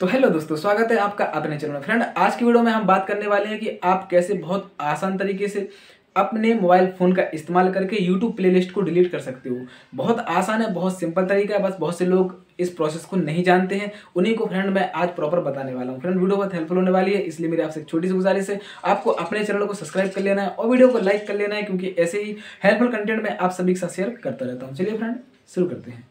तो हेलो दोस्तों स्वागत है आपका अपने चैनल में फ्रेंड आज की वीडियो में हम बात करने वाले हैं कि आप कैसे बहुत आसान तरीके से अपने मोबाइल फ़ोन का इस्तेमाल करके YouTube प्लेलिस्ट को डिलीट कर सकते हो बहुत आसान है बहुत सिंपल तरीका है बस बहुत से लोग इस प्रोसेस को नहीं जानते हैं उन्हीं को फ्रेंड मैं आज प्रॉपर बताने वाला हूँ फ्रेंड वीडियो बहुत हेल्पफुल होने वाली है इसलिए मेरी आपसे छोटी सी गुजारिश है आपको अपने चैनल को सब्सक्राइब कर लेना है और वीडियो को लाइक कर लेना है क्योंकि ऐसे ही हेल्पफुल कंटेंट मैं आप सभी के साथ शेयर करता रहता हूँ चलिए फ्रेंड शुरू करते हैं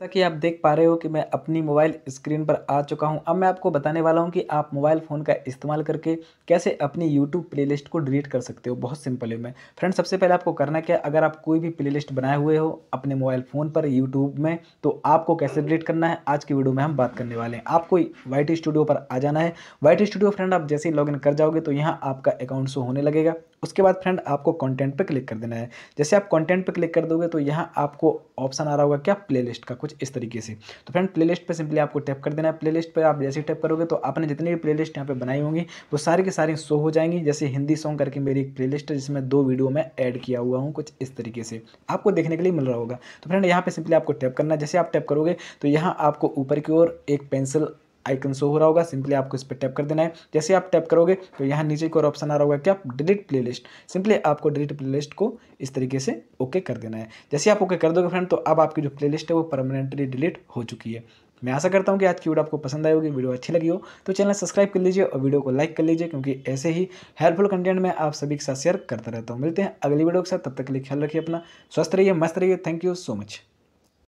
जैसा कि आप देख पा रहे हो कि मैं अपनी मोबाइल स्क्रीन पर आ चुका हूं अब मैं आपको बताने वाला हूं कि आप मोबाइल फ़ोन का इस्तेमाल करके कैसे अपनी यूट्यूब प्लेलिस्ट को डिलीट कर सकते हो बहुत सिंपल है मैं फ्रेंड सबसे पहले आपको करना क्या अगर आप कोई भी प्लेलिस्ट बनाए हुए हो अपने मोबाइल फ़ोन पर यूट्यूब में तो आपको कैसे डिलीट करना है आज की वीडियो में हम बात करने वाले हैं आपको वाइट स्टूडियो पर आ जाना है वाइट स्टूडियो फ्रेंड आप जैसे ही लॉग कर जाओगे तो यहाँ आपका अकाउंट शो होने लगेगा उसके बाद फ्रेंड आपको कॉन्टेंट पर क्लिक कर देना है जैसे आप कॉन्टेंट पर क्लिक कर दोगे तो यहाँ आपको ऑप्शन आ रहा होगा क्या प्ले का कुछ इस तरीके से तो फ्रेंड प्ले लिस्ट पर सिंपली आपको टैप कर देना है प्ले लिस्ट पर आप जैसे टैप करोगे तो आपने जितनी भी प्ले लिस्ट यहाँ पर बनाई होंगी वो सारी के सारी शो हो जाएंगी जैसे हिंदी सॉन्ग करके मेरी एक प्ले लिस्ट है जिसमें दो वीडियो में ऐड किया हुआ हूँ कुछ इस तरीके से आपको देखने के लिए मिल रहा होगा तो फ्रेंड यहाँ पर सिंपली आपको टैप करना जैसे आप टैप करोगे तो यहाँ आपको ऊपर की ओर एक पेंसिल आइकन शो हो रहा होगा सिंपली आपको इस पर टैप कर देना है जैसे आप टैप करोगे तो यहाँ नीचे एक और ऑप्शन आ रहा होगा कि आप डिलीट प्लेलिस्ट सिंपली आपको डिलीट प्लेलिस्ट को इस तरीके से ओके कर देना है जैसे आप ओके कर दोगे फ्रेंड तो अब आपकी जो प्लेलिस्ट है वो परमानेंटली डिलीट हो चुकी है मैं आशा करता हूँ कि आज की वीडियो आपको पसंद आई होगी वीडियो अच्छी लगी हो तो चैनल सब्सक्राइब कर लीजिए और वीडियो को लाइक कर लीजिए क्योंकि ऐसे ही हेल्पफुल कंटेंट मैं आप सभी के साथ शेयर करता रहता हूँ मिलते हैं अगली वीडियो के साथ तब तक के लिए ख्याल रखिए अपना स्वस्थ रहिए मस्त रहिए थैंक यू सो मच